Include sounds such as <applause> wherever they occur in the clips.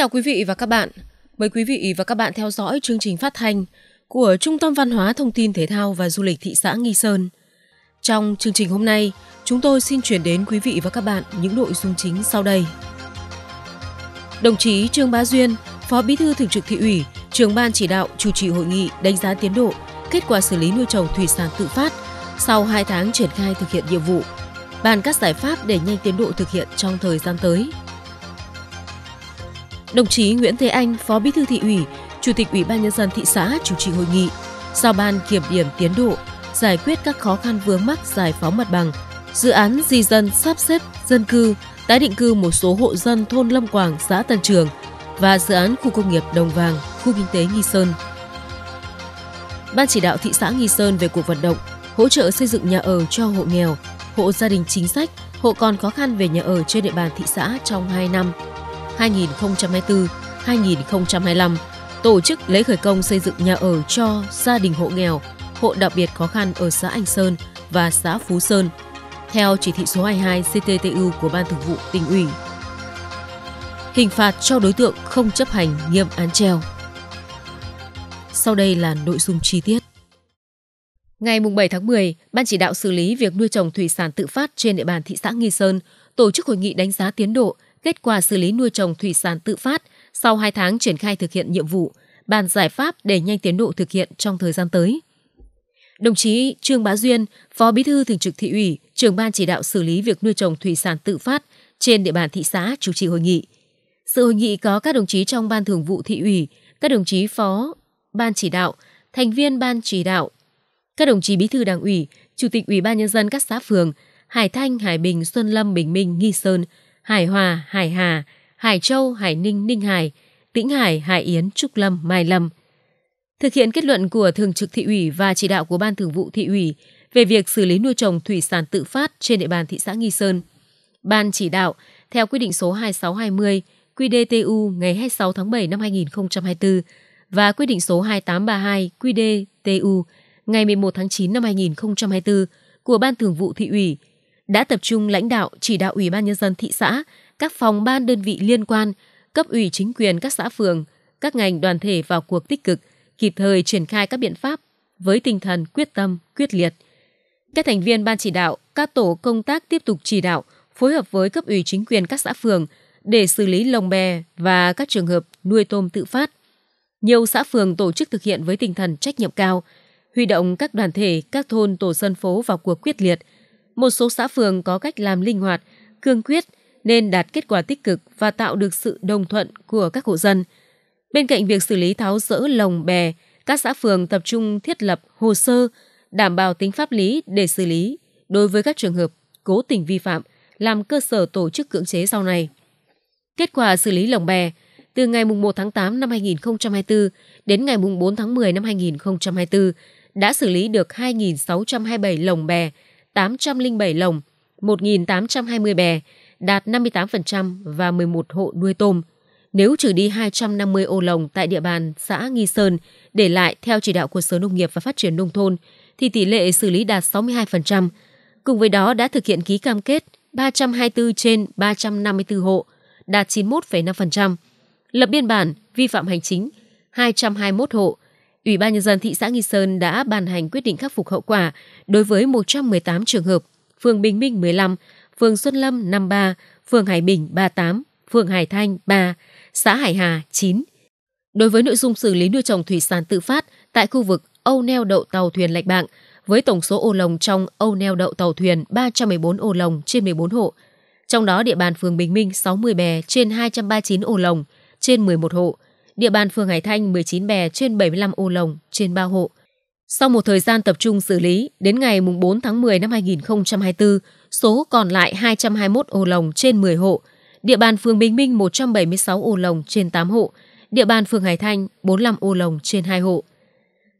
chào quý vị và các bạn. Mời quý vị và các bạn theo dõi chương trình phát thanh của Trung tâm Văn hóa Thông tin Thể thao và Du lịch thị xã Nghi Sơn. Trong chương trình hôm nay, chúng tôi xin chuyển đến quý vị và các bạn những nội dung chính sau đây. Đồng chí Trương Bá Duyên, Phó Bí thư Thường trực Thị ủy, trưởng ban chỉ đạo chủ trì hội nghị đánh giá tiến độ, kết quả xử lý nuôi trồng thủy sản tự phát sau 2 tháng triển khai thực hiện nhiệm vụ, bàn các giải pháp để nhanh tiến độ thực hiện trong thời gian tới – Đồng chí Nguyễn Thế Anh, Phó Bí thư thị ủy, Chủ tịch Ủy ban nhân dân thị xã chủ trì hội nghị, giao ban kiểm điểm tiến độ, giải quyết các khó khăn vướng mắc giải phóng mặt bằng, dự án di dân sắp xếp dân cư, tái định cư một số hộ dân thôn Lâm Quảng, xã Tân Trường và dự án khu công nghiệp Đồng Vàng, khu kinh tế Nghi Sơn. Ban chỉ đạo thị xã Nghi Sơn về cuộc vận động hỗ trợ xây dựng nhà ở cho hộ nghèo, hộ gia đình chính sách, hộ còn khó khăn về nhà ở trên địa bàn thị xã trong 2 năm 2024-2025, tổ chức lễ khởi công xây dựng nhà ở cho gia đình hộ nghèo, hộ đặc biệt khó khăn ở xã Anh Sơn và xã Phú Sơn, theo chỉ thị số 22 CTTU của Ban Thường vụ tỉnh ủy. Hình phạt cho đối tượng không chấp hành nghiêm án treo. Sau đây là nội dung chi tiết. Ngày 7 tháng 10, Ban chỉ đạo xử lý việc nuôi trồng thủy sản tự phát trên địa bàn thị xã Nghi Sơn tổ chức hội nghị đánh giá tiến độ kết quả xử lý nuôi trồng thủy sản tự phát sau 2 tháng triển khai thực hiện nhiệm vụ, bàn giải pháp để nhanh tiến độ thực hiện trong thời gian tới. Đồng chí Trương Bá Duyên, Phó Bí thư Thường trực Thị ủy, trưởng ban chỉ đạo xử lý việc nuôi trồng thủy sản tự phát trên địa bàn thị xã chủ trì hội nghị. Sự hội nghị có các đồng chí trong ban thường vụ thị ủy, các đồng chí phó ban chỉ đạo, thành viên ban chỉ đạo, các đồng chí bí thư đảng ủy, chủ tịch ủy ban nhân dân các xã phường Hải Thanh, Hải Bình, Xuân Lâm, Bình Minh, Nghi Sơn, Hải Hòa, Hải Hà, Hải Châu, Hải Ninh, Ninh Hải, Tĩnh Hải, Hải Yến, Trúc Lâm, Mai Lâm. Thực hiện kết luận của Thường trực Thị ủy và chỉ đạo của Ban Thường vụ Thị ủy về việc xử lý nuôi trồng thủy sản tự phát trên địa bàn thị xã Nghi Sơn, Ban chỉ đạo theo quy định số 2620 QDTU ngày 26 tháng 7 năm 2024 và quyết định số 2832 QDTU ngày 11 tháng 9 năm 2024 của Ban Thường vụ Thị ủy đã tập trung lãnh đạo chỉ đạo Ủy ban Nhân dân thị xã, các phòng ban đơn vị liên quan, cấp ủy chính quyền các xã phường, các ngành đoàn thể vào cuộc tích cực, kịp thời triển khai các biện pháp với tinh thần quyết tâm, quyết liệt. Các thành viên ban chỉ đạo, các tổ công tác tiếp tục chỉ đạo, phối hợp với cấp ủy chính quyền các xã phường để xử lý lồng bè và các trường hợp nuôi tôm tự phát. Nhiều xã phường tổ chức thực hiện với tinh thần trách nhiệm cao, huy động các đoàn thể, các thôn tổ dân phố vào cuộc quyết liệt – một số xã phường có cách làm linh hoạt, cương quyết nên đạt kết quả tích cực và tạo được sự đồng thuận của các hộ dân. Bên cạnh việc xử lý tháo rỡ lồng bè, các xã phường tập trung thiết lập hồ sơ đảm bảo tính pháp lý để xử lý đối với các trường hợp cố tình vi phạm làm cơ sở tổ chức cưỡng chế sau này. Kết quả xử lý lồng bè từ ngày 1 tháng 8 năm 2024 đến ngày 4 tháng 10 năm 2024 đã xử lý được 2.627 lồng bè 807 lồng, 1.820 bè, đạt 58% và 11 hộ nuôi tôm. Nếu trừ đi 250 ô lồng tại địa bàn xã Nghi Sơn để lại theo chỉ đạo của Sở Nông nghiệp và Phát triển Nông thôn, thì tỷ lệ xử lý đạt 62%. Cùng với đó đã thực hiện ký cam kết 324 trên 354 hộ, đạt 91,5%. Lập biên bản vi phạm hành chính 221 hộ, Ủy ban Nhân dân thị xã Nghi Sơn đã ban hành quyết định khắc phục hậu quả đối với 118 trường hợp, phường Bình Minh 15, phường Xuân Lâm 53, phường Hải Bình 38, phường Hải Thanh 3, xã Hải Hà 9. Đối với nội dung xử lý nuôi trồng thủy sản tự phát tại khu vực Âu neo đậu tàu thuyền Lạch Bạng, với tổng số ô lồng trong Âu neo đậu tàu thuyền 314 ô lồng trên 14 hộ, trong đó địa bàn phường Bình Minh 60 bè trên 239 ô lồng trên 11 hộ, Địa bàn phường Hải Thanh 19 bè trên 75 ô lồng, trên 3 hộ. Sau một thời gian tập trung xử lý, đến ngày 4 tháng 10 năm 2024, số còn lại 221 ô lồng trên 10 hộ. Địa bàn phường Bình Minh 176 ô lồng trên 8 hộ. Địa bàn phường Hải Thanh 45 ô lồng trên 2 hộ.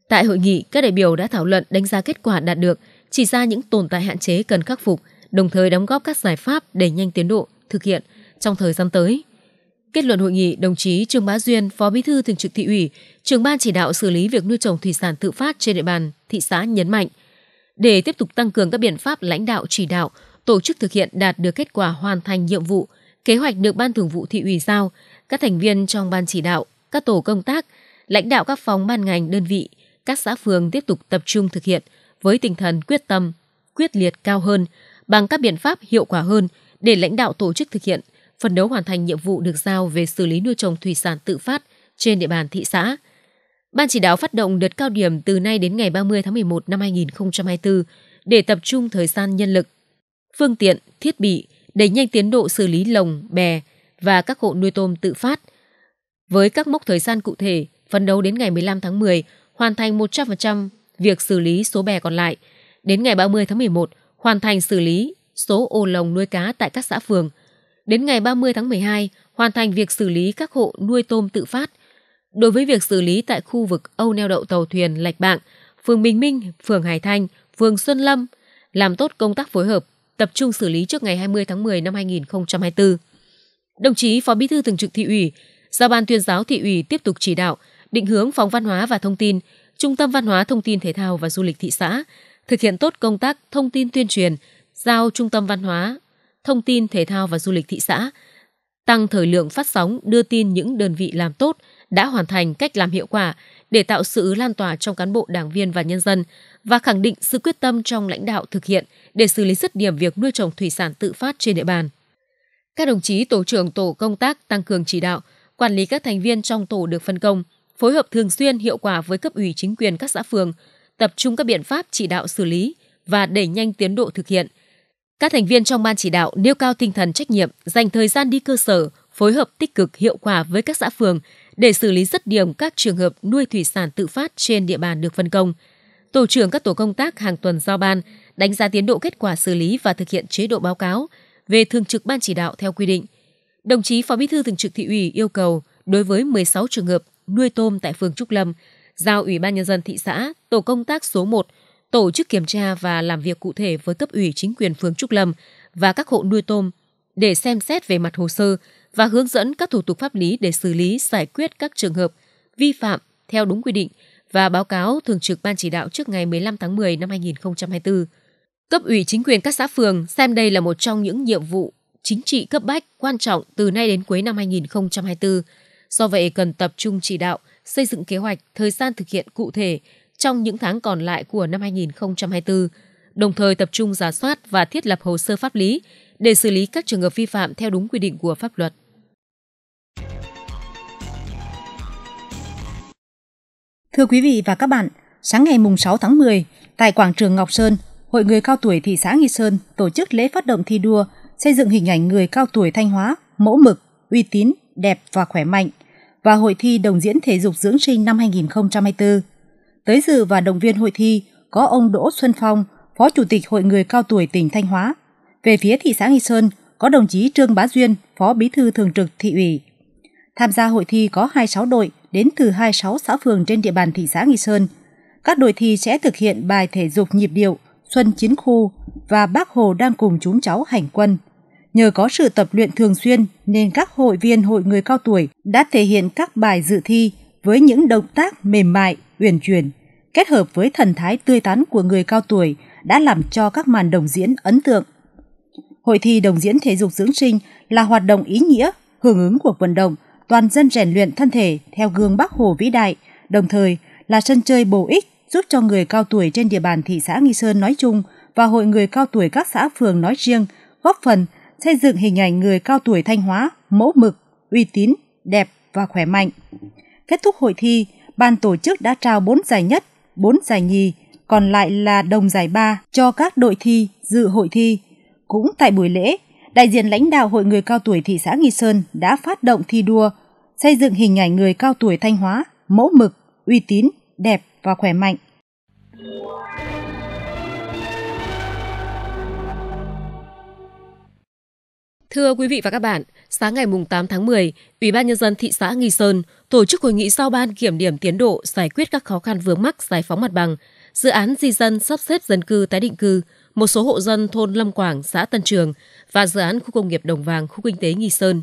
Tại hội nghị, các đại biểu đã thảo luận đánh giá kết quả đạt được, chỉ ra những tồn tại hạn chế cần khắc phục, đồng thời đóng góp các giải pháp để nhanh tiến độ thực hiện trong thời gian tới. Kết luận hội nghị, đồng chí Trương Bá Duyên, Phó Bí thư Thường trực Thị ủy, trưởng ban chỉ đạo xử lý việc nuôi trồng thủy sản tự phát trên địa bàn thị xã nhấn mạnh, để tiếp tục tăng cường các biện pháp lãnh đạo chỉ đạo, tổ chức thực hiện đạt được kết quả hoàn thành nhiệm vụ, kế hoạch được Ban Thường vụ Thị ủy giao, các thành viên trong ban chỉ đạo, các tổ công tác, lãnh đạo các phòng ban ngành đơn vị, các xã phường tiếp tục tập trung thực hiện với tinh thần quyết tâm, quyết liệt cao hơn, bằng các biện pháp hiệu quả hơn để lãnh đạo tổ chức thực hiện phần đấu hoàn thành nhiệm vụ được giao về xử lý nuôi trồng thủy sản tự phát trên địa bàn thị xã. Ban chỉ đạo phát động đợt cao điểm từ nay đến ngày 30 tháng 11 năm 2024 để tập trung thời gian nhân lực, phương tiện, thiết bị đẩy nhanh tiến độ xử lý lồng, bè và các hộ nuôi tôm tự phát. Với các mốc thời gian cụ thể, phấn đấu đến ngày 15 tháng 10 hoàn thành 100% việc xử lý số bè còn lại. Đến ngày 30 tháng 11 hoàn thành xử lý số ô lồng nuôi cá tại các xã phường – Đến ngày 30 tháng 12, hoàn thành việc xử lý các hộ nuôi tôm tự phát. Đối với việc xử lý tại khu vực Âu neo đậu tàu thuyền Lạch Bạng, phường Bình Minh, phường Hải Thanh, phường Xuân Lâm, làm tốt công tác phối hợp, tập trung xử lý trước ngày 20 tháng 10 năm 2024. Đồng chí Phó Bí thư Thường trực Thị ủy, giao ban tuyên giáo Thị ủy tiếp tục chỉ đạo, định hướng phòng văn hóa và thông tin, Trung tâm Văn hóa Thông tin Thể thao và Du lịch thị xã, thực hiện tốt công tác thông tin tuyên truyền, giao Trung tâm Văn hóa thông tin thể thao và du lịch thị xã, tăng thời lượng phát sóng đưa tin những đơn vị làm tốt đã hoàn thành cách làm hiệu quả để tạo sự lan tỏa trong cán bộ đảng viên và nhân dân và khẳng định sự quyết tâm trong lãnh đạo thực hiện để xử lý dứt điểm việc nuôi trồng thủy sản tự phát trên địa bàn. Các đồng chí tổ trưởng tổ công tác tăng cường chỉ đạo, quản lý các thành viên trong tổ được phân công, phối hợp thường xuyên hiệu quả với cấp ủy chính quyền các xã phường, tập trung các biện pháp chỉ đạo xử lý và đẩy nhanh tiến độ thực hiện – các thành viên trong ban chỉ đạo nêu cao tinh thần trách nhiệm, dành thời gian đi cơ sở, phối hợp tích cực hiệu quả với các xã phường để xử lý rứt điểm các trường hợp nuôi thủy sản tự phát trên địa bàn được phân công. Tổ trưởng các tổ công tác hàng tuần giao ban đánh giá tiến độ kết quả xử lý và thực hiện chế độ báo cáo về thường trực ban chỉ đạo theo quy định. Đồng chí Phó Bí thư Thường trực Thị ủy yêu cầu đối với 16 trường hợp nuôi tôm tại phường Trúc Lâm, giao Ủy ban nhân dân thị xã, tổ công tác số 1 tổ chức kiểm tra và làm việc cụ thể với cấp ủy chính quyền phường Trúc Lâm và các hộ nuôi tôm để xem xét về mặt hồ sơ và hướng dẫn các thủ tục pháp lý để xử lý giải quyết các trường hợp vi phạm theo đúng quy định và báo cáo Thường trực Ban Chỉ đạo trước ngày 15 tháng 10 năm 2024. Cấp ủy chính quyền các xã phường xem đây là một trong những nhiệm vụ chính trị cấp bách quan trọng từ nay đến cuối năm 2024. Do vậy, cần tập trung chỉ đạo, xây dựng kế hoạch, thời gian thực hiện cụ thể trong những tháng còn lại của năm 2024, đồng thời tập trung giả soát và thiết lập hồ sơ pháp lý để xử lý các trường hợp vi phạm theo đúng quy định của pháp luật. Thưa quý vị và các bạn, sáng ngày 6 tháng 10, tại quảng trường Ngọc Sơn, Hội người cao tuổi thị xã Nghi Sơn tổ chức lễ phát động thi đua xây dựng hình ảnh người cao tuổi Thanh Hóa mẫu mực, uy tín, đẹp và khỏe mạnh và hội thi đồng diễn thể dục dưỡng sinh năm 2024. Tới dự và động viên hội thi có ông Đỗ Xuân Phong, Phó Chủ tịch Hội người cao tuổi tỉnh Thanh Hóa. Về phía thị xã Nghi Sơn có đồng chí Trương Bá Duyên, Phó Bí thư Thường trực thị ủy. Tham gia hội thi có 26 đội đến từ 26 xã phường trên địa bàn thị xã Nghi Sơn. Các đội thi sẽ thực hiện bài thể dục nhịp điệu Xuân Chiến Khu và Bác Hồ đang cùng chúng cháu hành quân. Nhờ có sự tập luyện thường xuyên nên các hội viên hội người cao tuổi đã thể hiện các bài dự thi với những động tác mềm mại, uyển chuyển kết hợp với thần thái tươi tắn của người cao tuổi đã làm cho các màn đồng diễn ấn tượng hội thi đồng diễn thể dục dưỡng sinh là hoạt động ý nghĩa hưởng ứng cuộc vận động toàn dân rèn luyện thân thể theo gương bắc hồ vĩ đại đồng thời là sân chơi bổ ích giúp cho người cao tuổi trên địa bàn thị xã nghi sơn nói chung và hội người cao tuổi các xã phường nói riêng góp phần xây dựng hình ảnh người cao tuổi thanh hóa mẫu mực uy tín đẹp và khỏe mạnh kết thúc hội thi ban tổ chức đã trao 4 giải nhất, 4 giải nhì, còn lại là đồng giải ba cho các đội thi dự hội thi. Cũng tại buổi lễ, đại diện lãnh đạo Hội người cao tuổi thị xã Nghi Sơn đã phát động thi đua, xây dựng hình ảnh người cao tuổi Thanh Hóa, mẫu mực, uy tín, đẹp và khỏe mạnh. Thưa quý vị và các bạn, sáng ngày 8 tháng 10, Ủy ban Nhân dân thị xã Nghi Sơn tổ chức hội nghị sau ban kiểm điểm tiến độ giải quyết các khó khăn vướng mắc giải phóng mặt bằng, dự án di dân sắp xếp dân cư tái định cư, một số hộ dân thôn Lâm Quảng, xã Tân Trường và dự án khu công nghiệp Đồng Vàng, khu kinh tế Nghi Sơn.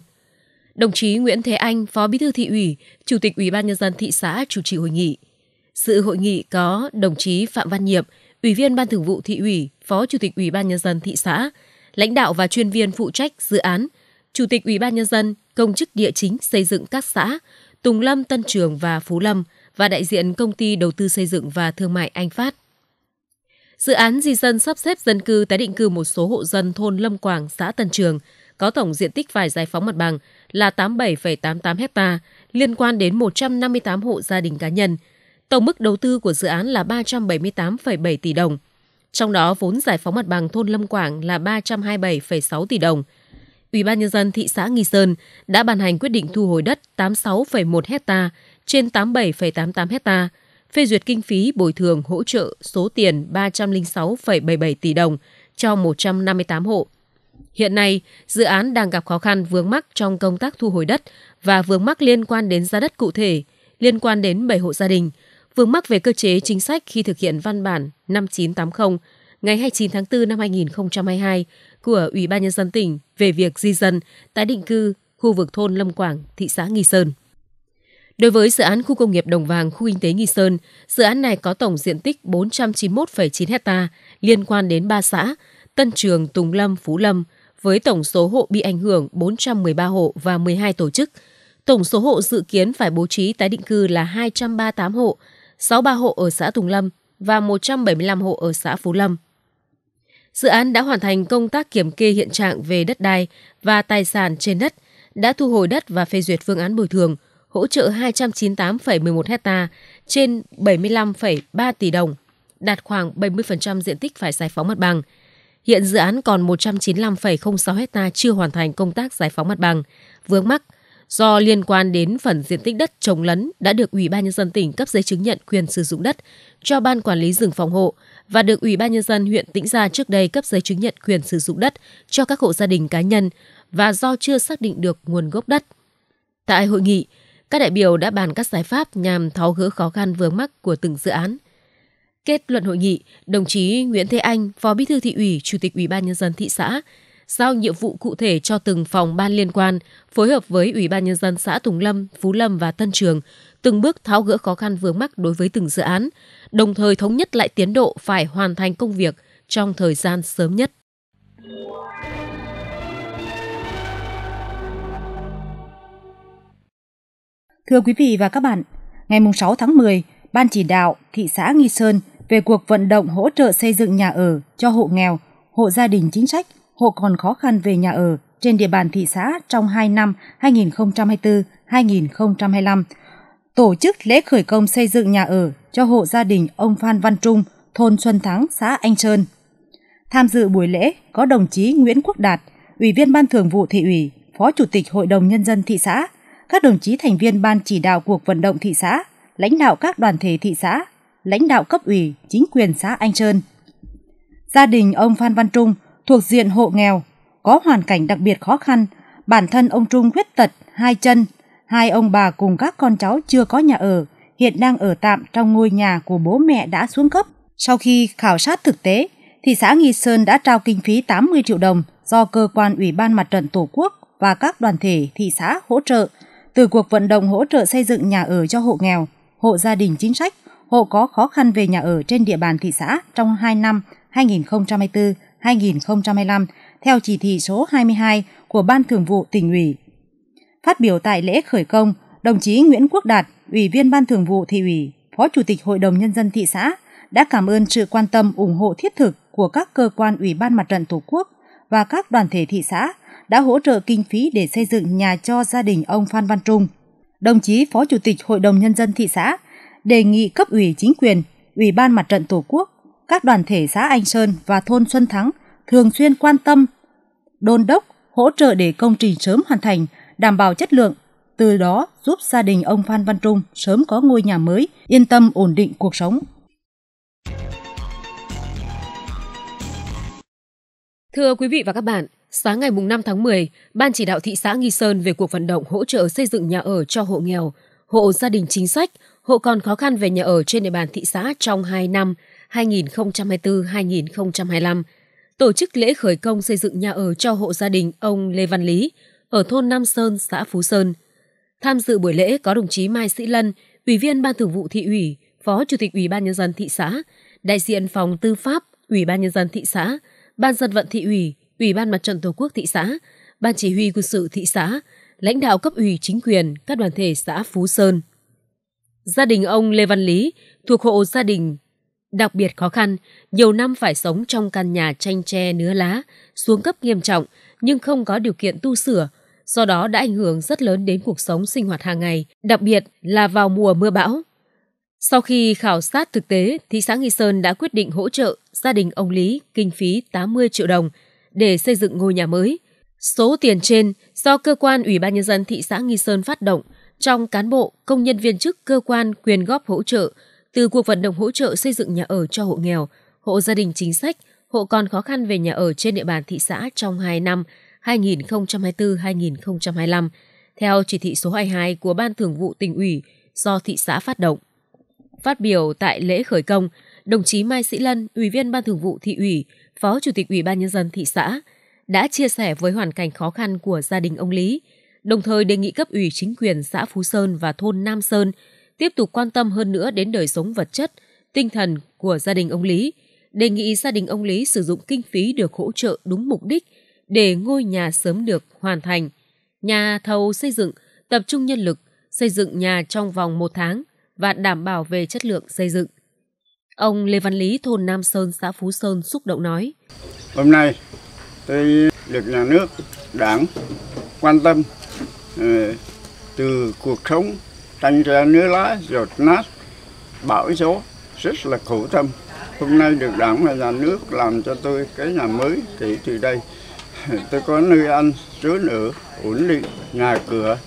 Đồng chí Nguyễn Thế Anh, Phó Bí thư thị ủy, Chủ tịch Ủy ban nhân dân thị xã chủ trì hội nghị. Sự hội nghị có đồng chí Phạm Văn Nhiệm, Ủy viên Ban Thường vụ thị ủy, Phó Chủ tịch Ủy ban nhân dân thị xã, lãnh đạo và chuyên viên phụ trách dự án, Chủ tịch Ủy ban nhân dân, công chức địa chính xây dựng các xã, Tùng Lâm, Tân Trường và Phú Lâm và đại diện công ty đầu tư xây dựng và thương mại Anh Phát. Dự án di dân sắp xếp dân cư tái định cư một số hộ dân thôn Lâm Quảng, xã Tân Trường có tổng diện tích phải giải phóng mặt bằng là 87,88 hecta liên quan đến 158 hộ gia đình cá nhân. Tổng mức đầu tư của dự án là 378,7 tỷ đồng. Trong đó vốn giải phóng mặt bằng thôn Lâm Quảng là 327,6 tỷ đồng – Ủy ban nhân dân thị xã Nghi Sơn đã ban hành quyết định thu hồi đất 86,1 hecta trên 87,88 hecta, phê duyệt kinh phí bồi thường hỗ trợ số tiền 306,77 tỷ đồng cho 158 hộ. Hiện nay, dự án đang gặp khó khăn vướng mắc trong công tác thu hồi đất và vướng mắc liên quan đến giá đất cụ thể, liên quan đến 7 hộ gia đình, vướng mắc về cơ chế chính sách khi thực hiện văn bản 5980 ngày 29 tháng 4 năm 2022 của Ủy ban Nhân dân tỉnh về việc di dân, tái định cư khu vực thôn Lâm Quảng, thị xã Nghi Sơn. Đối với dự án khu công nghiệp Đồng Vàng, khu kinh tế Nghi Sơn, dự án này có tổng diện tích 491,9 hecta liên quan đến 3 xã Tân Trường, Tùng Lâm, Phú Lâm, với tổng số hộ bị ảnh hưởng 413 hộ và 12 tổ chức. Tổng số hộ dự kiến phải bố trí tái định cư là 238 hộ, 63 hộ ở xã Tùng Lâm và 175 hộ ở xã Phú Lâm. Dự án đã hoàn thành công tác kiểm kê hiện trạng về đất đai và tài sản trên đất, đã thu hồi đất và phê duyệt phương án bồi thường, hỗ trợ 298,11 hecta trên 75,3 tỷ đồng, đạt khoảng 70% diện tích phải giải phóng mặt bằng. Hiện dự án còn 195,06 hecta chưa hoàn thành công tác giải phóng mặt bằng, vướng mắc do liên quan đến phần diện tích đất trồng lấn đã được Ủy ban nhân dân tỉnh cấp giấy chứng nhận quyền sử dụng đất cho ban quản lý rừng phòng hộ và được Ủy ban Nhân dân huyện Tĩnh Gia trước đây cấp giấy chứng nhận quyền sử dụng đất cho các hộ gia đình cá nhân và do chưa xác định được nguồn gốc đất. Tại hội nghị, các đại biểu đã bàn các giải pháp nhằm tháo gỡ khó khăn vướng mắc của từng dự án. Kết luận hội nghị, đồng chí Nguyễn Thế Anh, Phó Bí thư thị ủy, Chủ tịch Ủy ban nhân dân thị xã giao nhiệm vụ cụ thể cho từng phòng ban liên quan, phối hợp với Ủy ban Nhân dân xã Tùng Lâm, Phú Lâm và Tân Trường, từng bước tháo gỡ khó khăn vướng mắc đối với từng dự án, đồng thời thống nhất lại tiến độ phải hoàn thành công việc trong thời gian sớm nhất. Thưa quý vị và các bạn, ngày 6 tháng 10, Ban chỉ đạo thị xã Nghi Sơn về cuộc vận động hỗ trợ xây dựng nhà ở cho hộ nghèo, hộ gia đình chính sách hộ còn khó khăn về nhà ở trên địa bàn thị xã trong 2 năm 2024-2025, tổ chức lễ khởi công xây dựng nhà ở cho hộ gia đình ông Phan Văn Trung, thôn Xuân Thắng, xã Anh Trơn. Tham dự buổi lễ có đồng chí Nguyễn Quốc Đạt, Ủy viên Ban Thường vụ Thị ủy, Phó Chủ tịch Hội đồng Nhân dân thị xã, các đồng chí thành viên Ban chỉ đạo cuộc vận động thị xã, lãnh đạo các đoàn thể thị xã, lãnh đạo cấp ủy, chính quyền xã Anh Trơn. Gia đình ông Phan Văn Trung – thuộc diện hộ nghèo, có hoàn cảnh đặc biệt khó khăn, bản thân ông Trung khuyết tật, hai chân, hai ông bà cùng các con cháu chưa có nhà ở, hiện đang ở tạm trong ngôi nhà của bố mẹ đã xuống cấp. Sau khi khảo sát thực tế, thị xã Nghi Sơn đã trao kinh phí 80 triệu đồng do cơ quan Ủy ban Mặt trận Tổ quốc và các đoàn thể thị xã hỗ trợ từ cuộc vận động hỗ trợ xây dựng nhà ở cho hộ nghèo, hộ gia đình chính sách, hộ có khó khăn về nhà ở trên địa bàn thị xã trong 2 năm 2024 2025 theo chỉ thị số 22 của Ban Thường vụ tỉnh ủy. Phát biểu tại lễ khởi công, đồng chí Nguyễn Quốc Đạt, Ủy viên Ban Thường vụ thị ủy, Phó Chủ tịch Hội đồng Nhân dân thị xã đã cảm ơn sự quan tâm ủng hộ thiết thực của các cơ quan Ủy ban Mặt trận Tổ quốc và các đoàn thể thị xã đã hỗ trợ kinh phí để xây dựng nhà cho gia đình ông Phan Văn Trung. Đồng chí Phó Chủ tịch Hội đồng Nhân dân thị xã đề nghị cấp ủy chính quyền, Ủy ban Mặt trận Tổ quốc các đoàn thể xã Anh Sơn và thôn Xuân Thắng thường xuyên quan tâm, đôn đốc, hỗ trợ để công trình sớm hoàn thành, đảm bảo chất lượng, từ đó giúp gia đình ông Phan Văn Trung sớm có ngôi nhà mới, yên tâm ổn định cuộc sống. Thưa quý vị và các bạn, sáng ngày 5 tháng 10, Ban chỉ đạo thị xã Nghi Sơn về cuộc vận động hỗ trợ xây dựng nhà ở cho hộ nghèo, hộ gia đình chính sách, hộ còn khó khăn về nhà ở trên địa bàn thị xã trong 2 năm – 2024-2025, tổ chức lễ khởi công xây dựng nhà ở cho hộ gia đình ông Lê Văn Lý ở thôn Nam Sơn, xã Phú Sơn. Tham dự buổi lễ có đồng chí Mai Sĩ Lân, Ủy viên Ban Thường vụ Thị ủy, Phó Chủ tịch Ủy ban Nhân dân thị xã, đại diện Phòng Tư pháp, Ủy ban Nhân dân thị xã, Ban dân vận thị ủy, Ủy ban Mặt trận Tổ quốc thị xã, Ban chỉ huy quân sự thị xã, lãnh đạo cấp ủy chính quyền, các đoàn thể xã Phú Sơn. Gia đình ông Lê Văn Lý thuộc hộ gia đình Đặc biệt khó khăn, nhiều năm phải sống trong căn nhà tranh tre nứa lá, xuống cấp nghiêm trọng nhưng không có điều kiện tu sửa, do đó đã ảnh hưởng rất lớn đến cuộc sống sinh hoạt hàng ngày, đặc biệt là vào mùa mưa bão. Sau khi khảo sát thực tế, thị xã Nghi Sơn đã quyết định hỗ trợ gia đình ông Lý kinh phí 80 triệu đồng để xây dựng ngôi nhà mới. Số tiền trên do cơ quan Ủy ban nhân dân thị xã Nghi Sơn phát động trong cán bộ, công nhân viên chức cơ quan quyền góp hỗ trợ từ cuộc vận động hỗ trợ xây dựng nhà ở cho hộ nghèo, hộ gia đình chính sách, hộ còn khó khăn về nhà ở trên địa bàn thị xã trong 2 năm 2024-2025 theo chỉ thị số 22 của Ban Thường vụ tỉnh ủy do thị xã phát động. Phát biểu tại lễ khởi công, đồng chí Mai Sĩ Lân, Ủy viên Ban Thường vụ thị ủy, Phó Chủ tịch Ủy ban nhân dân thị xã đã chia sẻ với hoàn cảnh khó khăn của gia đình ông Lý, đồng thời đề nghị cấp ủy chính quyền xã Phú Sơn và thôn Nam Sơn tiếp tục quan tâm hơn nữa đến đời sống vật chất, tinh thần của gia đình ông Lý, đề nghị gia đình ông Lý sử dụng kinh phí được hỗ trợ đúng mục đích để ngôi nhà sớm được hoàn thành. Nhà thầu xây dựng tập trung nhân lực xây dựng nhà trong vòng một tháng và đảm bảo về chất lượng xây dựng. Ông Lê Văn Lý, thôn Nam Sơn, xã Phú Sơn xúc động nói. Hôm nay tôi được nhà nước, đảng quan tâm ờ, từ cuộc sống Thành ra nứa lá rột nát, bão số rất là khổ tâm. Hôm nay được đảng và nhà nước làm cho tôi cái nhà mới thì từ đây <laughs> tôi có nơi ăn, chỗ ở, ổn định, nhà cửa.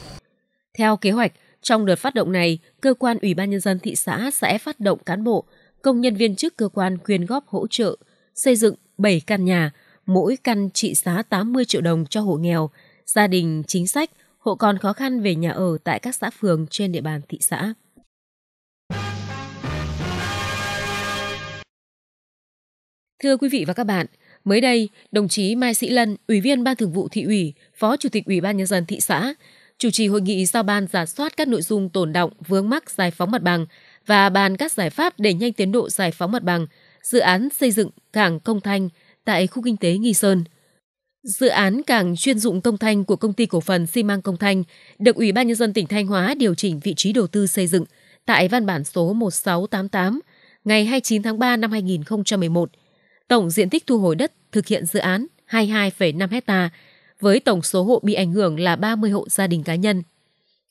Theo kế hoạch, trong đợt phát động này, cơ quan Ủy ban Nhân dân thị xã sẽ phát động cán bộ, công nhân viên chức cơ quan quyên góp hỗ trợ, xây dựng 7 căn nhà, mỗi căn trị giá 80 triệu đồng cho hộ nghèo, gia đình chính sách hộ còn khó khăn về nhà ở tại các xã phường trên địa bàn thị xã. Thưa quý vị và các bạn, mới đây, đồng chí Mai Sĩ Lân, Ủy viên Ban Thường vụ Thị ủy, Phó Chủ tịch Ủy ban Nhân dân thị xã, chủ trì hội nghị giao ban giả soát các nội dung tồn động vướng mắc giải phóng mặt bằng và bàn các giải pháp để nhanh tiến độ giải phóng mặt bằng dự án xây dựng cảng Công Thanh tại khu kinh tế Nghi Sơn – Dự án cảng chuyên dụng Công Thanh của công ty cổ phần xi măng Công Thanh được Ủy ban nhân dân tỉnh Thanh Hóa điều chỉnh vị trí đầu tư xây dựng tại văn bản số 1688 ngày 29 tháng 3 năm 2011. Tổng diện tích thu hồi đất thực hiện dự án 22,5 hecta với tổng số hộ bị ảnh hưởng là 30 hộ gia đình cá nhân.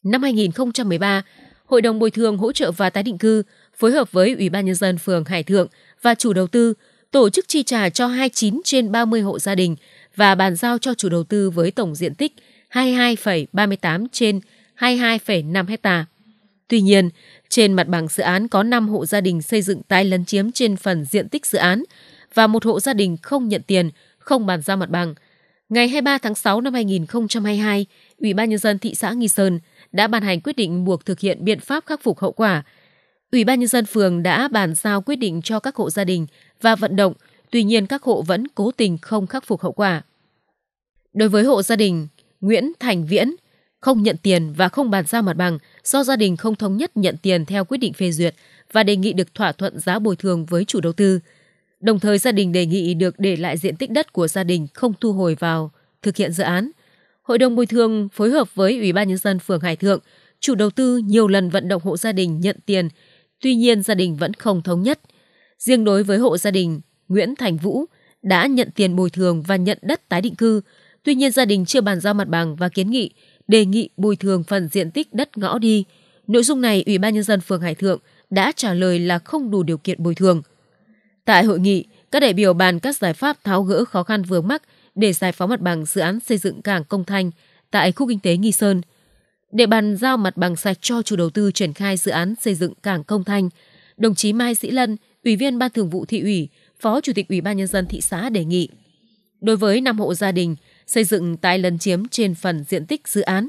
Năm 2013, Hội đồng bồi thường hỗ trợ và tái định cư phối hợp với Ủy ban nhân dân phường Hải Thượng và chủ đầu tư tổ chức chi trả cho 29 trên 30 hộ gia đình và bàn giao cho chủ đầu tư với tổng diện tích 22,38 trên 22,5 hecta. Tuy nhiên, trên mặt bằng dự án có 5 hộ gia đình xây dựng tái lấn chiếm trên phần diện tích dự án và một hộ gia đình không nhận tiền, không bàn giao mặt bằng. Ngày 23 tháng 6 năm 2022, Ủy ban nhân dân thị xã Nghi Sơn đã ban hành quyết định buộc thực hiện biện pháp khắc phục hậu quả. Ủy ban nhân dân phường đã bàn giao quyết định cho các hộ gia đình và vận động tuy nhiên các hộ vẫn cố tình không khắc phục hậu quả. Đối với hộ gia đình Nguyễn Thành Viễn, không nhận tiền và không bàn giao mặt bằng do gia đình không thống nhất nhận tiền theo quyết định phê duyệt và đề nghị được thỏa thuận giá bồi thường với chủ đầu tư. Đồng thời gia đình đề nghị được để lại diện tích đất của gia đình không thu hồi vào thực hiện dự án. Hội đồng bồi thường phối hợp với Ủy ban nhân dân phường Hải Thượng, chủ đầu tư nhiều lần vận động hộ gia đình nhận tiền, tuy nhiên gia đình vẫn không thống nhất. Riêng đối với hộ gia đình Nguyễn Thành Vũ đã nhận tiền bồi thường và nhận đất tái định cư. Tuy nhiên gia đình chưa bàn giao mặt bằng và kiến nghị đề nghị bồi thường phần diện tích đất ngõ đi. Nội dung này Ủy ban nhân dân phường Hải Thượng đã trả lời là không đủ điều kiện bồi thường. Tại hội nghị, các đại biểu bàn các giải pháp tháo gỡ khó khăn vướng mắc để giải phóng mặt bằng dự án xây dựng cảng Công Thanh tại khu kinh tế Nghi Sơn. Để bàn giao mặt bằng sạch cho chủ đầu tư triển khai dự án xây dựng cảng Công Thanh, đồng chí Mai Sĩ Lân, Ủy viên Ban Thường vụ Thị ủy, Phó Chủ tịch Ủy ban Nhân dân thị xã đề nghị. Đối với năm hộ gia đình xây dựng tái lấn chiếm trên phần diện tích dự án,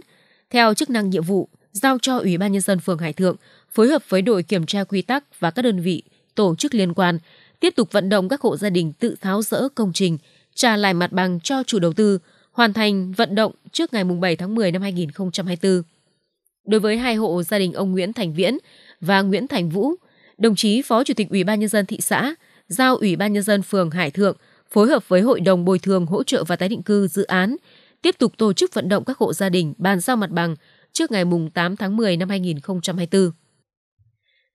theo chức năng nhiệm vụ, giao cho Ủy ban Nhân dân phường Hải Thượng phối hợp với đội kiểm tra quy tắc và các đơn vị, tổ chức liên quan, tiếp tục vận động các hộ gia đình tự tháo rỡ công trình, trả lại mặt bằng cho chủ đầu tư, hoàn thành vận động trước ngày 7 tháng 10 năm 2024. Đối với hai hộ gia đình ông Nguyễn Thành Viễn và Nguyễn Thành Vũ, đồng chí Phó Chủ tịch Ủy ban Nhân dân thị xã giao Ủy ban Nhân dân phường Hải Thượng phối hợp với Hội đồng Bồi thường Hỗ trợ và Tái định cư dự án, tiếp tục tổ chức vận động các hộ gia đình bàn giao mặt bằng trước ngày 8 tháng 10 năm 2024.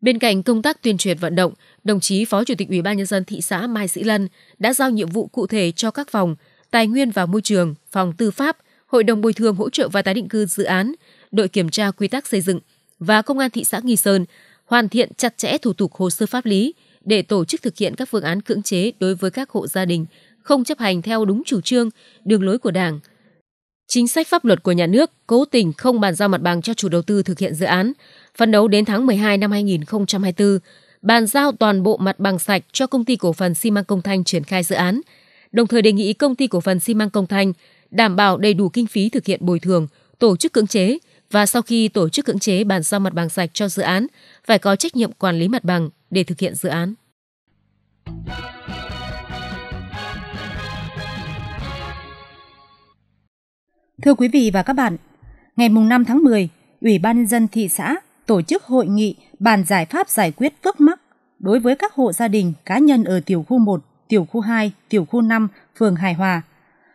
Bên cạnh công tác tuyên truyền vận động, đồng chí Phó Chủ tịch Ủy ban nhân dân thị xã Mai Sĩ Lân đã giao nhiệm vụ cụ thể cho các phòng Tài nguyên và Môi trường, Phòng Tư pháp, Hội đồng bồi thường hỗ trợ và tái định cư dự án, đội kiểm tra quy tắc xây dựng và Công an thị xã Nghi Sơn hoàn thiện chặt chẽ thủ tục hồ sơ pháp lý để tổ chức thực hiện các phương án cưỡng chế đối với các hộ gia đình không chấp hành theo đúng chủ trương, đường lối của Đảng. Chính sách pháp luật của nhà nước cố tình không bàn giao mặt bằng cho chủ đầu tư thực hiện dự án, phấn đấu đến tháng 12 năm 2024, bàn giao toàn bộ mặt bằng sạch cho công ty cổ phần xi măng Công Thanh triển khai dự án, đồng thời đề nghị công ty cổ phần xi măng Công Thanh đảm bảo đầy đủ kinh phí thực hiện bồi thường, tổ chức cưỡng chế, và sau khi tổ chức cưỡng chế bàn giao mặt bằng sạch cho dự án, phải có trách nhiệm quản lý mặt bằng để thực hiện dự án. Thưa quý vị và các bạn, ngày 5 tháng 10, Ủy ban Nhân dân thị xã tổ chức hội nghị bàn giải pháp giải quyết vướng mắc đối với các hộ gia đình cá nhân ở tiểu khu 1, tiểu khu 2, tiểu khu 5, phường Hải Hòa.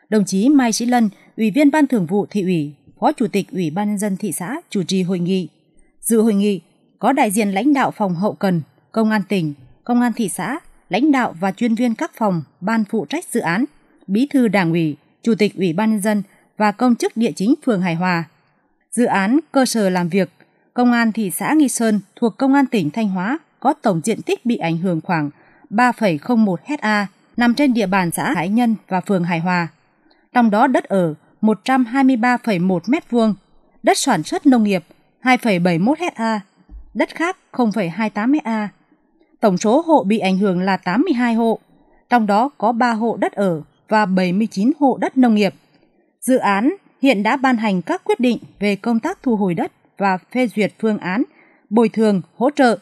Đồng chí Mai Sĩ Lân, Ủy viên Ban Thường vụ Thị ủy Phó Chủ tịch Ủy ban nhân dân thị xã chủ trì hội nghị. Dự hội nghị có đại diện lãnh đạo phòng hậu cần, công an tỉnh, công an thị xã, lãnh đạo và chuyên viên các phòng, ban phụ trách dự án, bí thư đảng ủy, chủ tịch ủy ban nhân dân và công chức địa chính phường Hải Hòa. Dự án cơ sở làm việc, công an thị xã Nghi Sơn thuộc công an tỉnh Thanh Hóa có tổng diện tích bị ảnh hưởng khoảng 3,01 ha nằm trên địa bàn xã Hải Nhân và phường Hải Hòa. Trong đó đất ở 123,1 m2, đất sản xuất nông nghiệp 2,71 ha, đất khác 0,28 ha. Tổng số hộ bị ảnh hưởng là 82 hộ, trong đó có 3 hộ đất ở và 79 hộ đất nông nghiệp. Dự án hiện đã ban hành các quyết định về công tác thu hồi đất và phê duyệt phương án bồi thường, hỗ trợ.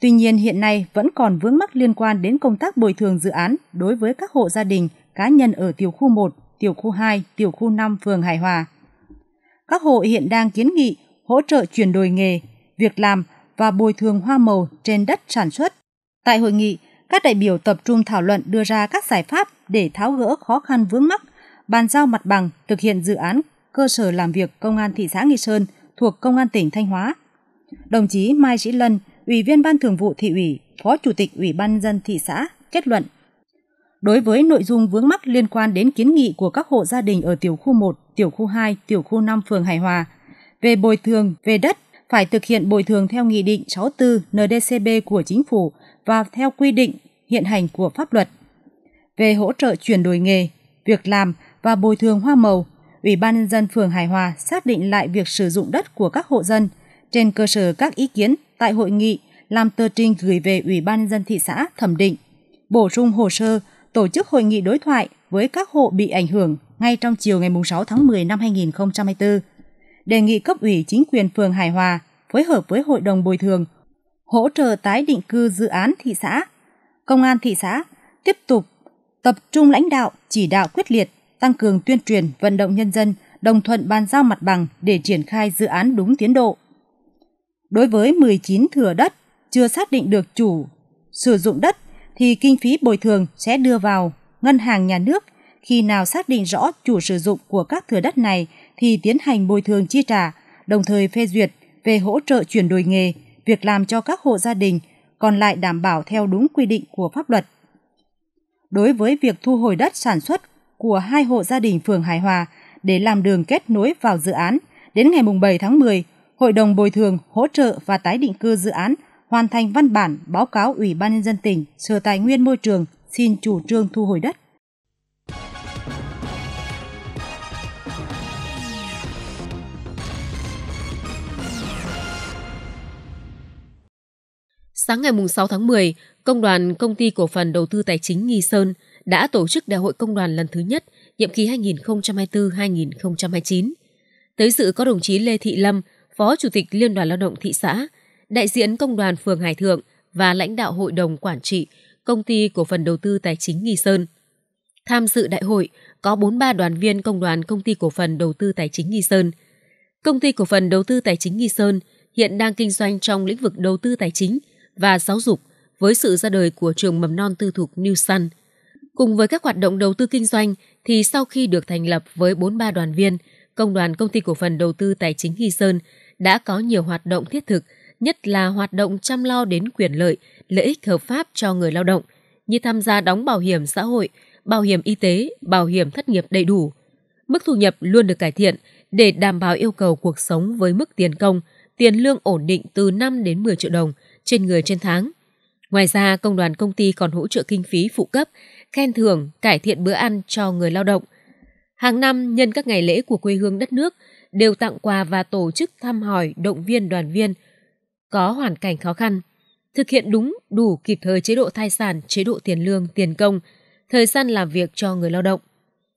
Tuy nhiên hiện nay vẫn còn vướng mắc liên quan đến công tác bồi thường dự án đối với các hộ gia đình, cá nhân ở tiểu khu 1 tiểu khu 2, tiểu khu 5 phường Hải Hòa. Các hộ hiện đang kiến nghị hỗ trợ chuyển đổi nghề, việc làm và bồi thường hoa màu trên đất sản xuất. Tại hội nghị, các đại biểu tập trung thảo luận đưa ra các giải pháp để tháo gỡ khó khăn vướng mắc, bàn giao mặt bằng, thực hiện dự án cơ sở làm việc công an thị xã Nghi Sơn thuộc công an tỉnh Thanh Hóa. Đồng chí Mai Sĩ Lân, Ủy viên Ban Thường vụ Thị ủy, Phó Chủ tịch Ủy ban dân thị xã kết luận đối với nội dung vướng mắc liên quan đến kiến nghị của các hộ gia đình ở tiểu khu 1, tiểu khu 2, tiểu khu 5 phường Hải Hòa về bồi thường về đất phải thực hiện bồi thường theo Nghị định 64 NDCB của Chính phủ và theo quy định hiện hành của pháp luật. Về hỗ trợ chuyển đổi nghề, việc làm và bồi thường hoa màu, Ủy ban nhân dân phường Hải Hòa xác định lại việc sử dụng đất của các hộ dân trên cơ sở các ý kiến tại hội nghị làm tờ trình gửi về Ủy ban nhân dân thị xã thẩm định, bổ sung hồ sơ tổ chức hội nghị đối thoại với các hộ bị ảnh hưởng ngay trong chiều ngày 6 tháng 10 năm 2024, đề nghị cấp ủy chính quyền phường Hải Hòa phối hợp với Hội đồng Bồi thường, hỗ trợ tái định cư dự án thị xã, Công an thị xã tiếp tục tập trung lãnh đạo, chỉ đạo quyết liệt, tăng cường tuyên truyền, vận động nhân dân, đồng thuận bàn giao mặt bằng để triển khai dự án đúng tiến độ. Đối với 19 thừa đất chưa xác định được chủ sử dụng đất thì kinh phí bồi thường sẽ đưa vào ngân hàng nhà nước. Khi nào xác định rõ chủ sử dụng của các thửa đất này thì tiến hành bồi thường chi trả, đồng thời phê duyệt về hỗ trợ chuyển đổi nghề, việc làm cho các hộ gia đình, còn lại đảm bảo theo đúng quy định của pháp luật. Đối với việc thu hồi đất sản xuất của hai hộ gia đình phường Hải Hòa để làm đường kết nối vào dự án, đến ngày 7 tháng 10, Hội đồng Bồi thường, Hỗ trợ và Tái định cư dự án hoàn thành văn bản báo cáo Ủy ban Nhân dân tỉnh, Sở Tài nguyên Môi trường xin chủ trương thu hồi đất. Sáng ngày 6 tháng 10, Công đoàn Công ty Cổ phần Đầu tư Tài chính Nghi Sơn đã tổ chức Đại hội Công đoàn lần thứ nhất, nhiệm kỳ 2024-2029. Tới dự có đồng chí Lê Thị Lâm, Phó Chủ tịch Liên đoàn Lao động Thị xã – đại diện công đoàn phường Hải Thượng và lãnh đạo hội đồng quản trị công ty cổ phần đầu tư tài chính Nghi Sơn. Tham dự đại hội có 43 đoàn viên công đoàn công ty cổ phần đầu tư tài chính Nghi Sơn. Công ty cổ phần đầu tư tài chính Nghi Sơn hiện đang kinh doanh trong lĩnh vực đầu tư tài chính và giáo dục với sự ra đời của trường mầm non tư thục New Sun. Cùng với các hoạt động đầu tư kinh doanh thì sau khi được thành lập với 43 đoàn viên, công đoàn công ty cổ phần đầu tư tài chính Nghi Sơn đã có nhiều hoạt động thiết thực – nhất là hoạt động chăm lo đến quyền lợi, lợi ích hợp pháp cho người lao động, như tham gia đóng bảo hiểm xã hội, bảo hiểm y tế, bảo hiểm thất nghiệp đầy đủ. Mức thu nhập luôn được cải thiện để đảm bảo yêu cầu cuộc sống với mức tiền công, tiền lương ổn định từ 5 đến 10 triệu đồng trên người trên tháng. Ngoài ra, công đoàn công ty còn hỗ trợ kinh phí phụ cấp, khen thưởng, cải thiện bữa ăn cho người lao động. Hàng năm, nhân các ngày lễ của quê hương đất nước, đều tặng quà và tổ chức thăm hỏi, động viên đoàn viên – có hoàn cảnh khó khăn, thực hiện đúng đủ kịp thời chế độ thai sản, chế độ tiền lương, tiền công, thời gian làm việc cho người lao động.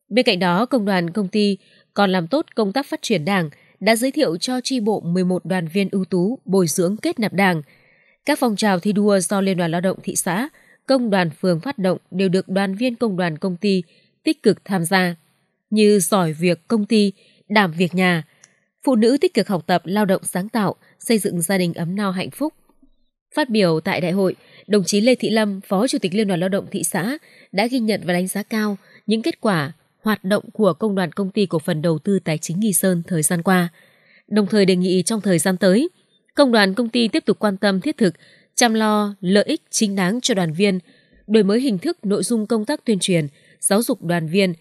Bên cạnh đó, công đoàn công ty còn làm tốt công tác phát triển đảng, đã giới thiệu cho tri bộ 11 đoàn viên ưu tú bồi dưỡng kết nạp đảng. Các phong trào thi đua do Liên đoàn Lao động thị xã, công đoàn phường phát động đều được đoàn viên công đoàn công ty tích cực tham gia như giỏi việc công ty, đảm việc nhà, phụ nữ tích cực học tập, lao động sáng tạo, xây dựng gia đình ấm no hạnh phúc. Phát biểu tại đại hội, đồng chí Lê Thị Lâm, Phó Chủ tịch Liên đoàn Lao động thị xã đã ghi nhận và đánh giá cao những kết quả hoạt động của Công đoàn Công ty Cổ phần Đầu tư Tài chính Nghi Sơn thời gian qua, đồng thời đề nghị trong thời gian tới, Công đoàn Công ty tiếp tục quan tâm thiết thực, chăm lo lợi ích chính đáng cho đoàn viên, đổi mới hình thức nội dung công tác tuyên truyền, giáo dục đoàn viên,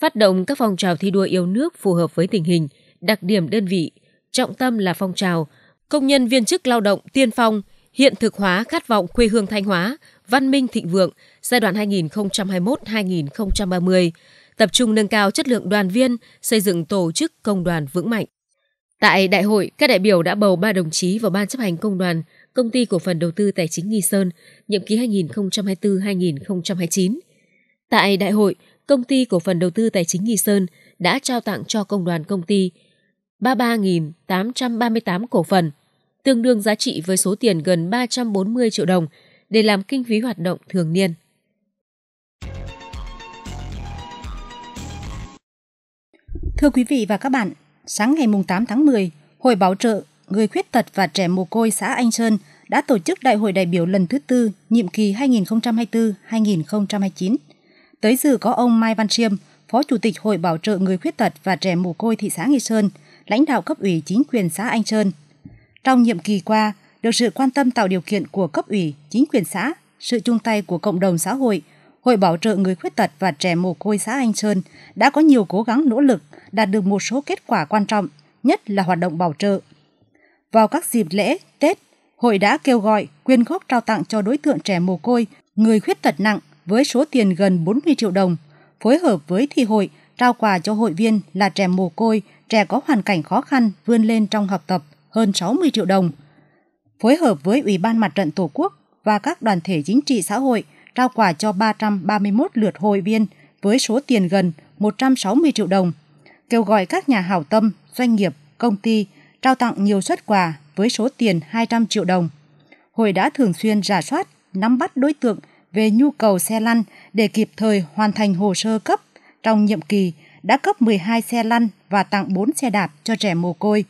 phát động các phong trào thi đua yêu nước phù hợp với tình hình – đặc điểm đơn vị, trọng tâm là phong trào, công nhân viên chức lao động tiên phong, hiện thực hóa khát vọng quê hương Thanh Hóa, văn minh thịnh vượng giai đoạn 2021-2030, tập trung nâng cao chất lượng đoàn viên, xây dựng tổ chức công đoàn vững mạnh. Tại đại hội, các đại biểu đã bầu 3 đồng chí vào Ban chấp hành công đoàn, Công ty Cổ phần Đầu tư Tài chính Nghi Sơn, nhiệm kỳ 2024-2029. Tại đại hội, Công ty Cổ phần Đầu tư Tài chính Nghi Sơn đã trao tặng cho công đoàn công ty 33.838 cổ phần, tương đương giá trị với số tiền gần 340 triệu đồng để làm kinh phí hoạt động thường niên. Thưa quý vị và các bạn, sáng ngày 8 tháng 10, Hội Bảo trợ Người Khuyết Tật và Trẻ Mồ Côi xã Anh Sơn đã tổ chức Đại hội đại biểu lần thứ tư nhiệm kỳ 2024-2029. Tới dự có ông Mai Văn Chiêm, Phó Chủ tịch Hội Bảo trợ Người Khuyết Tật và Trẻ Mồ Côi thị xã Nghi Sơn – lãnh đạo cấp ủy chính quyền xã Anh Trơn. Trong nhiệm kỳ qua, được sự quan tâm tạo điều kiện của cấp ủy, chính quyền xã, sự chung tay của cộng đồng xã hội, Hội Bảo trợ Người Khuyết tật và Trẻ Mồ Côi xã Anh Sơn đã có nhiều cố gắng nỗ lực đạt được một số kết quả quan trọng, nhất là hoạt động bảo trợ. Vào các dịp lễ, Tết, hội đã kêu gọi quyên góp trao tặng cho đối tượng trẻ mồ côi, người khuyết tật nặng với số tiền gần 40 triệu đồng, phối hợp với thị hội trao quà cho hội viên là trẻ mồ côi trẻ có hoàn cảnh khó khăn vươn lên trong học tập hơn 60 triệu đồng. Phối hợp với Ủy ban Mặt trận Tổ quốc và các đoàn thể chính trị xã hội trao quà cho 331 lượt hội viên với số tiền gần 160 triệu đồng. Kêu gọi các nhà hảo tâm, doanh nghiệp, công ty trao tặng nhiều xuất quà với số tiền 200 triệu đồng. Hội đã thường xuyên rà soát, nắm bắt đối tượng về nhu cầu xe lăn để kịp thời hoàn thành hồ sơ cấp trong nhiệm kỳ đã cấp 12 xe lăn và tặng 4 xe đạp cho trẻ mồ côi.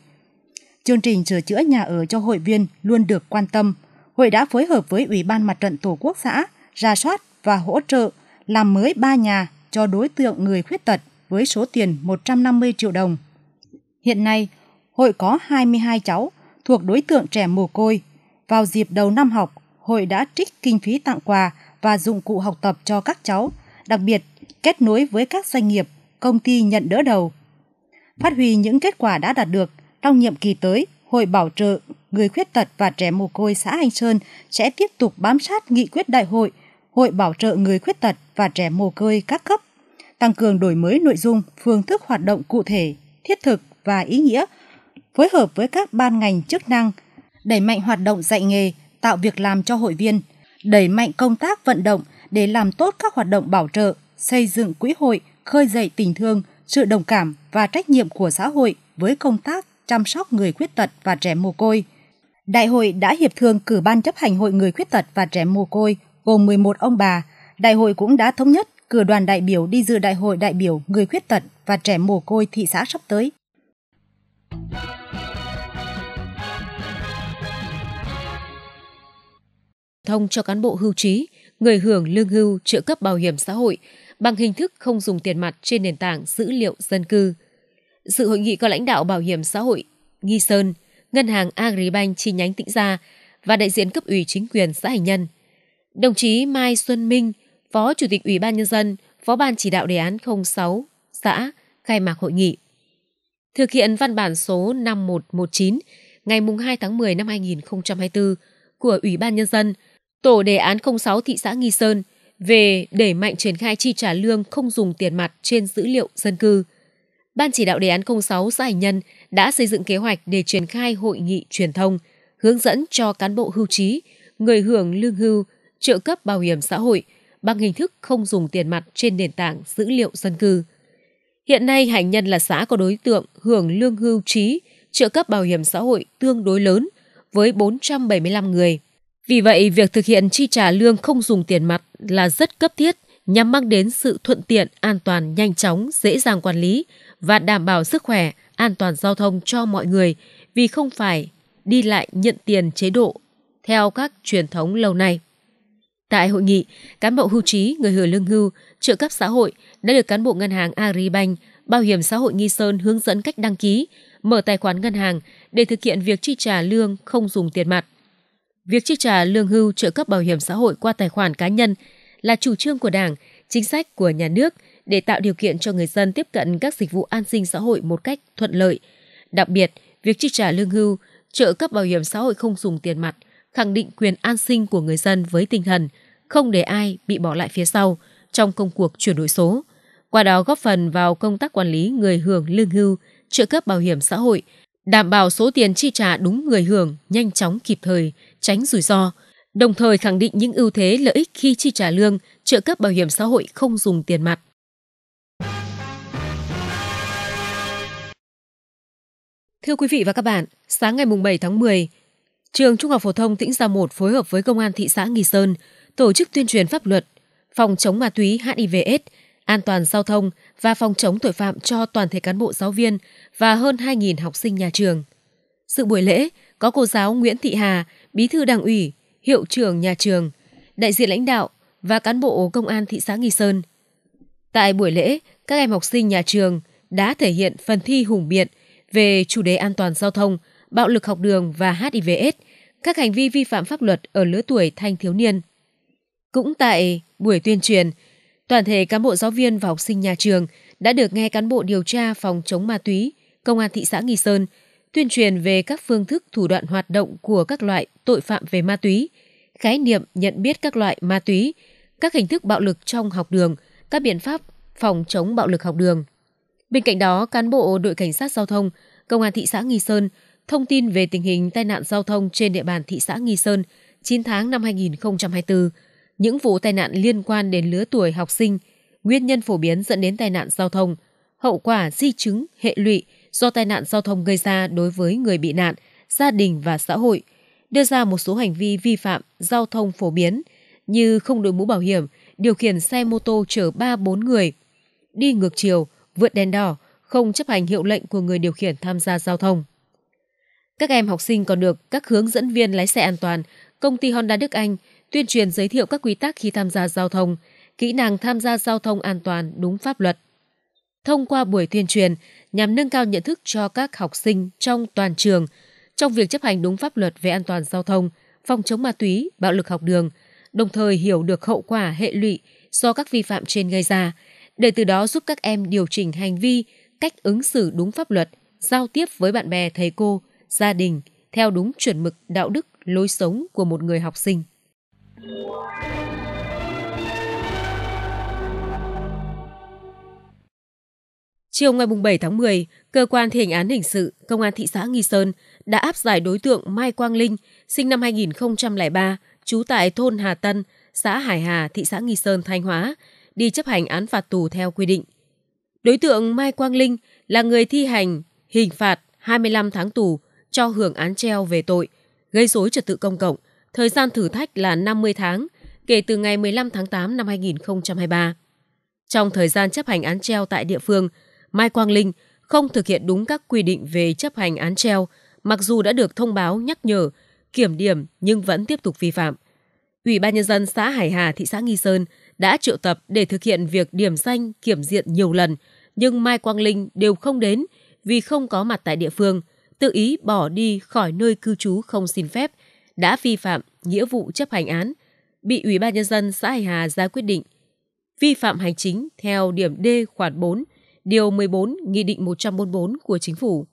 Chương trình sửa chữa nhà ở cho hội viên luôn được quan tâm. Hội đã phối hợp với Ủy ban Mặt trận Tổ quốc xã ra soát và hỗ trợ làm mới 3 nhà cho đối tượng người khuyết tật với số tiền 150 triệu đồng. Hiện nay, hội có 22 cháu thuộc đối tượng trẻ mồ côi. Vào dịp đầu năm học, hội đã trích kinh phí tặng quà và dụng cụ học tập cho các cháu, đặc biệt kết nối với các doanh nghiệp công ty nhận đỡ đầu. Phát huy những kết quả đã đạt được, trong nhiệm kỳ tới, Hội Bảo trợ Người Khuyết Tật và Trẻ Mồ Côi xã Anh Sơn sẽ tiếp tục bám sát nghị quyết đại hội Hội Bảo trợ Người Khuyết Tật và Trẻ Mồ Côi các cấp, tăng cường đổi mới nội dung, phương thức hoạt động cụ thể, thiết thực và ý nghĩa, phối hợp với các ban ngành chức năng, đẩy mạnh hoạt động dạy nghề, tạo việc làm cho hội viên, đẩy mạnh công tác vận động để làm tốt các hoạt động bảo trợ, xây dựng quỹ hội, khơi dậy tình thương, sự đồng cảm và trách nhiệm của xã hội với công tác chăm sóc người khuyết tật và trẻ mồ côi. Đại hội đã hiệp thương cử ban chấp hành hội người khuyết tật và trẻ mồ côi gồm 11 ông bà. Đại hội cũng đã thống nhất cử đoàn đại biểu đi dự đại hội đại biểu người khuyết tật và trẻ mồ côi thị xã sắp tới. Thông cho cán bộ hưu trí, người hưởng lương hưu trợ cấp bảo hiểm xã hội bằng hình thức không dùng tiền mặt trên nền tảng dữ liệu dân cư. Sự hội nghị có lãnh đạo Bảo hiểm xã hội Nghi Sơn, Ngân hàng Agribank chi nhánh Tĩnh Gia và đại diện cấp ủy chính quyền xã Hành Nhân. Đồng chí Mai Xuân Minh, Phó Chủ tịch Ủy ban Nhân dân, Phó Ban chỉ đạo đề án 06, xã, khai mạc hội nghị. Thực hiện văn bản số 5119 ngày 2 tháng 10 năm 2024 của Ủy ban Nhân dân, Tổ đề án 06 thị xã Nghi Sơn – về đẩy mạnh triển khai chi trả lương không dùng tiền mặt trên dữ liệu dân cư. Ban chỉ đạo đề án 06 xã Hành Nhân đã xây dựng kế hoạch để triển khai hội nghị truyền thông, hướng dẫn cho cán bộ hưu trí, người hưởng lương hưu, trợ cấp bảo hiểm xã hội bằng hình thức không dùng tiền mặt trên nền tảng dữ liệu dân cư. Hiện nay Hành Nhân là xã có đối tượng hưởng lương hưu trí, trợ cấp bảo hiểm xã hội tương đối lớn với 475 người. Vì vậy, việc thực hiện chi trả lương không dùng tiền mặt là rất cấp thiết nhằm mang đến sự thuận tiện, an toàn, nhanh chóng, dễ dàng quản lý và đảm bảo sức khỏe, an toàn giao thông cho mọi người vì không phải đi lại nhận tiền chế độ theo các truyền thống lâu nay. Tại hội nghị, cán bộ hưu trí, người hưởng lương hưu, trợ cấp xã hội đã được cán bộ ngân hàng Agribank, Bảo hiểm xã hội Nghi Sơn hướng dẫn cách đăng ký, mở tài khoản ngân hàng để thực hiện việc chi trả lương không dùng tiền mặt. Việc chi trả lương hưu trợ cấp bảo hiểm xã hội qua tài khoản cá nhân là chủ trương của Đảng, chính sách của nhà nước để tạo điều kiện cho người dân tiếp cận các dịch vụ an sinh xã hội một cách thuận lợi. Đặc biệt, việc chi trả lương hưu, trợ cấp bảo hiểm xã hội không dùng tiền mặt, khẳng định quyền an sinh của người dân với tinh thần không để ai bị bỏ lại phía sau trong công cuộc chuyển đổi số. Qua đó góp phần vào công tác quản lý người hưởng lương hưu, trợ cấp bảo hiểm xã hội, đảm bảo số tiền chi trả đúng người hưởng nhanh chóng kịp thời, tránh rủi ro, đồng thời khẳng định những ưu thế lợi ích khi chi trả lương, trợ cấp bảo hiểm xã hội không dùng tiền mặt. Thưa quý vị và các bạn, sáng ngày 7 tháng 10, Trường Trung học Phổ thông Tĩnh Gia 1 phối hợp với Công an thị xã Nghi Sơn tổ chức tuyên truyền pháp luật, phòng chống ma túy HIVS, an toàn giao thông và phòng chống tội phạm cho toàn thể cán bộ giáo viên và hơn 2.000 học sinh nhà trường. Sự buổi lễ có cô giáo Nguyễn Thị Hà, bí thư đảng ủy, hiệu trưởng nhà trường, đại diện lãnh đạo và cán bộ công an thị xã Nghi Sơn. Tại buổi lễ, các em học sinh nhà trường đã thể hiện phần thi hùng biện về chủ đề an toàn giao thông, bạo lực học đường và HIVS, các hành vi vi phạm pháp luật ở lứa tuổi thanh thiếu niên. Cũng tại buổi tuyên truyền, toàn thể cán bộ giáo viên và học sinh nhà trường đã được nghe cán bộ điều tra phòng chống ma túy, công an thị xã Nghi Sơn tuyên truyền về các phương thức thủ đoạn hoạt động của các loại tội phạm về ma túy, khái niệm nhận biết các loại ma túy, các hình thức bạo lực trong học đường, các biện pháp phòng chống bạo lực học đường. Bên cạnh đó, cán bộ đội cảnh sát giao thông, công an thị xã Nghi Sơn thông tin về tình hình tai nạn giao thông trên địa bàn thị xã Nghi Sơn 9 tháng năm 2024, những vụ tai nạn liên quan đến lứa tuổi học sinh, nguyên nhân phổ biến dẫn đến tai nạn giao thông, hậu quả di chứng, hệ lụy, do tai nạn giao thông gây ra đối với người bị nạn, gia đình và xã hội, đưa ra một số hành vi vi phạm giao thông phổ biến như không đội mũ bảo hiểm, điều khiển xe mô tô chở 3-4 người, đi ngược chiều, vượt đèn đỏ, không chấp hành hiệu lệnh của người điều khiển tham gia giao thông. Các em học sinh còn được các hướng dẫn viên lái xe an toàn, công ty Honda Đức Anh tuyên truyền giới thiệu các quy tắc khi tham gia giao thông, kỹ năng tham gia giao thông an toàn đúng pháp luật thông qua buổi tuyên truyền nhằm nâng cao nhận thức cho các học sinh trong toàn trường trong việc chấp hành đúng pháp luật về an toàn giao thông, phòng chống ma túy, bạo lực học đường, đồng thời hiểu được hậu quả hệ lụy do các vi phạm trên gây ra, để từ đó giúp các em điều chỉnh hành vi, cách ứng xử đúng pháp luật, giao tiếp với bạn bè, thầy cô, gia đình theo đúng chuẩn mực đạo đức, lối sống của một người học sinh. Chiều ngày 7 tháng 10, Cơ quan thi hành án hình sự Công an thị xã Nghi Sơn đã áp giải đối tượng Mai Quang Linh, sinh năm 2003, trú tại thôn Hà Tân, xã Hải Hà, thị xã Nghi Sơn, Thanh Hóa, đi chấp hành án phạt tù theo quy định. Đối tượng Mai Quang Linh là người thi hành hình phạt 25 tháng tù cho hưởng án treo về tội gây dối trật tự công cộng, thời gian thử thách là 50 tháng kể từ ngày 15 tháng 8 năm 2023. Trong thời gian chấp hành án treo tại địa phương, Mai Quang Linh không thực hiện đúng các quy định về chấp hành án treo, mặc dù đã được thông báo nhắc nhở, kiểm điểm nhưng vẫn tiếp tục vi phạm. Ủy ban nhân dân xã Hải Hà, thị xã Nghi Sơn đã triệu tập để thực hiện việc điểm danh, kiểm diện nhiều lần, nhưng Mai Quang Linh đều không đến vì không có mặt tại địa phương, tự ý bỏ đi khỏi nơi cư trú không xin phép, đã vi phạm nghĩa vụ chấp hành án, bị Ủy ban nhân dân xã Hải Hà ra quyết định vi phạm hành chính theo điểm D khoản 4 Điều 14 Nghị định 144 của Chính phủ.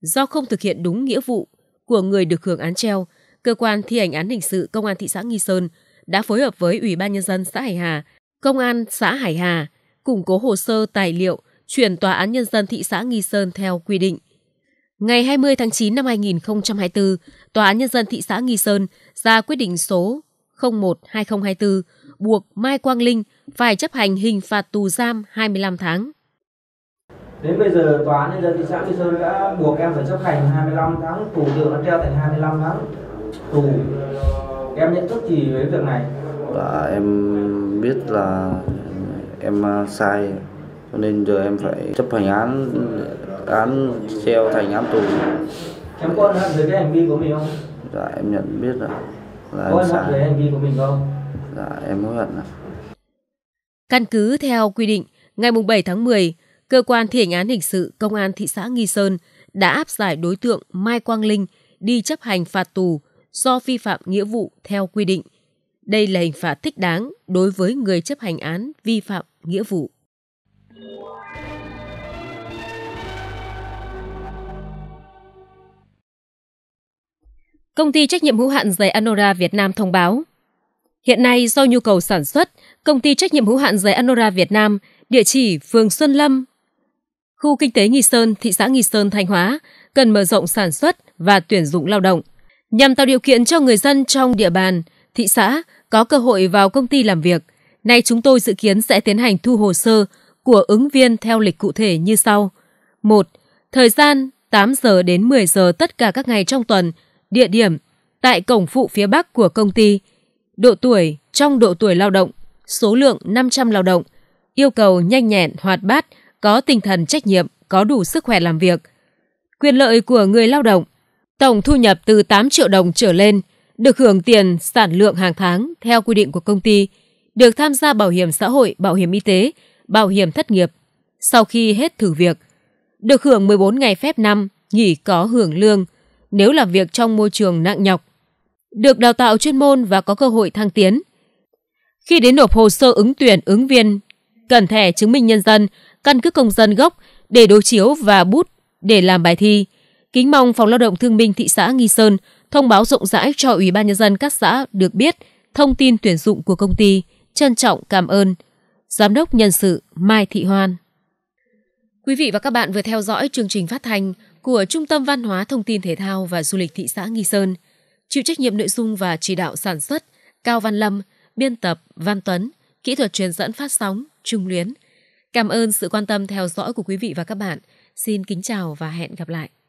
Do không thực hiện đúng nghĩa vụ của người được hưởng án treo, cơ quan thi hành án hình sự Công an thị xã Nghi Sơn đã phối hợp với Ủy ban Nhân dân xã Hải Hà, Công an xã Hải Hà củng cố hồ sơ tài liệu chuyển Tòa án Nhân dân thị xã Nghi Sơn theo quy định. Ngày 20 tháng 9 năm 2024, Tòa án Nhân dân thị xã Nghi Sơn ra quyết định số 01-2024 buộc Mai Quang Linh phải chấp hành hình phạt tù giam 25 tháng đến bây giờ tòa nhân dân thị xã Mỹ Sơn đã buộc em phải chấp hành 25 tháng tù tượng nó treo thành 25 tháng tù em nhận thức gì về việc này là em biết là em à, sai cho nên giờ em phải chấp hành án án treo thành án tù em có hận về cái hành vi của mình không dạ em nhận biết rồi là có em hận về hành vi của mình không dạ em hối hận ạ. căn cứ theo quy định ngày 7 tháng 10 Cơ quan thi hành án hình sự Công an thị xã Nghi Sơn đã áp giải đối tượng Mai Quang Linh đi chấp hành phạt tù do vi phạm nghĩa vụ theo quy định. Đây là hình phạt thích đáng đối với người chấp hành án vi phạm nghĩa vụ. Công ty trách nhiệm hữu hạn giày Anora Việt Nam thông báo, hiện nay do nhu cầu sản xuất, công ty trách nhiệm hữu hạn giày Anora Việt Nam, địa chỉ phường Xuân Lâm, Khu kinh tế Nghi Sơn, thị xã Nghi Sơn, Thanh Hóa cần mở rộng sản xuất và tuyển dụng lao động nhằm tạo điều kiện cho người dân trong địa bàn, thị xã có cơ hội vào công ty làm việc. Nay chúng tôi dự kiến sẽ tiến hành thu hồ sơ của ứng viên theo lịch cụ thể như sau. 1. Thời gian 8 giờ đến 10 giờ tất cả các ngày trong tuần, địa điểm tại cổng phụ phía Bắc của công ty, độ tuổi trong độ tuổi lao động, số lượng 500 lao động, yêu cầu nhanh nhẹn, hoạt bát, có tinh thần trách nhiệm, có đủ sức khỏe làm việc. Quyền lợi của người lao động, tổng thu nhập từ 8 triệu đồng trở lên, được hưởng tiền sản lượng hàng tháng theo quy định của công ty, được tham gia bảo hiểm xã hội, bảo hiểm y tế, bảo hiểm thất nghiệp sau khi hết thử việc, được hưởng 14 ngày phép năm, nghỉ có hưởng lương nếu làm việc trong môi trường nặng nhọc, được đào tạo chuyên môn và có cơ hội thăng tiến. Khi đến nộp hồ sơ ứng tuyển ứng viên, cần thẻ chứng minh nhân dân căn cước công dân gốc để đối chiếu và bút để làm bài thi. Kính mong Phòng Lao động Thương binh thị xã Nghi Sơn thông báo rộng rãi cho Ủy ban Nhân dân các xã được biết thông tin tuyển dụng của công ty. Trân trọng cảm ơn. Giám đốc nhân sự Mai Thị Hoan. Quý vị và các bạn vừa theo dõi chương trình phát thanh của Trung tâm Văn hóa Thông tin Thể thao và Du lịch thị xã Nghi Sơn. Chịu trách nhiệm nội dung và chỉ đạo sản xuất Cao Văn Lâm, biên tập Văn Tuấn, kỹ thuật truyền dẫn phát sóng Trung Luyến. Cảm ơn sự quan tâm theo dõi của quý vị và các bạn. Xin kính chào và hẹn gặp lại.